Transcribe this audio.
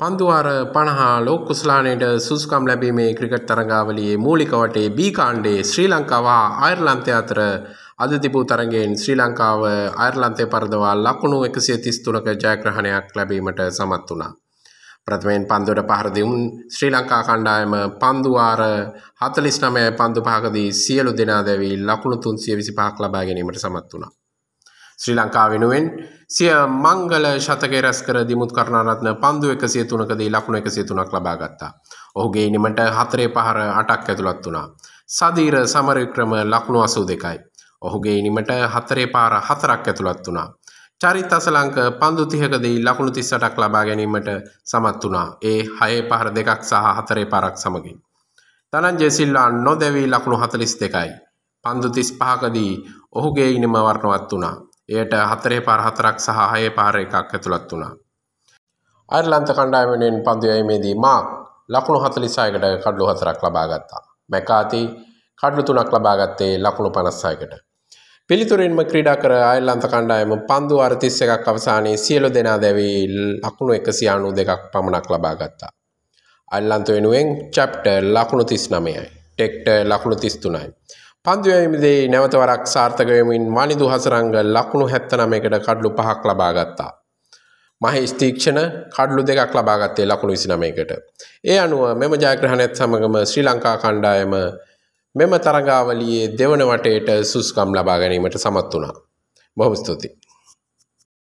පන්දුවාර පණහා ලෝක කුස්ලානයට සුසුකම් ලැබීමේ ක්‍රිකට් තරගාවලියේ මූලික වටේ B කාණ්ඩයේ ශ්‍රී ලංකාව අයර්ලන්තය අතර අද තිබූ තරගයෙන් ශ්‍රී ලංකාව අයර්ලන්තය පරදවා ලකුණු 133ක ජයග්‍රහණයක් ලැබීමට සමත් වුණා. ප්‍රථමයෙන් පන්දුවට පහර දුන් ශ්‍රී ලංකා කණ්ඩායම පන්දුවාර 49 පන්දු පහකදී සියලු දෙනා දැවී ලකුණු 325ක් ලබා ගැනීමට සමත් වුණා. ශ්‍රී ලංකා වෙනුවෙන් සිය මංගල ශතකය රැස් කර දිමුත් කරුණාරත්න පන්දු එකසිය තුනකදී ලකුණු එකසිය තුනක් ලබා ගත්තා. ඔහුගේ ඉනිමට හතරේ පහර අටක් ඇතුළත් වුණා. සදීර සමරවික්‍රම ලකුණු අසූ දෙකයි. ඔහුගේ ඉනිමට හතරේ පාර හතරක් ඇතුළත් වුණා. චරිත අසලංක පන්දු තිහකදී ලකුණු තිස්සටක් ලබා ගැනීමට සමත් වුණා. ඒ හයේ පහර දෙකක් සහ හතරේ පාරක් සමගින්. තනංජය සිල්වා නොදැවී ලකුණු හතලිස් දෙකයි. පන්දු තිස් පහකදී ඔහුගේ ඉනිම වර්ණවත් වුණා. එයට හතරේ පාර හතරක් සහ හයේ පාර එකක් ඇතුළත් වුණා. අයර්ලන්ත කණ්ඩායම වෙනුවෙන් පන්දු යෑමේදී මාක් ලකුණු 46කට කඩලු හතරක් ලබා ගත්තා. මැකාති කඩලු තුනක් ලබා ගත්තේ ලකුණු 56කට. පිළිතුරින්ම ක්‍රීඩා කර අයර්ලන්ත කණ්ඩායම පන්දු අර 31ක් අවසානයේ සියලු දෙනා දැවි ලකුණු 192ක් පමණක් ලබා ගත්තා. අයර්ලන්ත වෙනුවෙන් චැප්ටර් ලකුණු 39යි, ටෙක්ටර් ලකුණු 33යි. පන්දුවමිදේ නැවත වරක් සාර්ථකයමින් මනිදු හසරංග ලකුණු හැත්තනමකට කඩ්ලු පහක් ලබාගත්තා. මහි ස්තීක්ෂණ කඩ්ලු දෙකක් ලබාගත්තේ ලකුණු විසිනමයකට. ඒ අනුව මෙම ජයග්‍රහණයත් සමගම ශ්‍රී ලංකා කණ්ඩායම මෙම තරගාවලියේ දෙවන වටේට සුස්කම් ලබා ගැනීමට සමත් වුණා. බොහොම ස්තුතියි.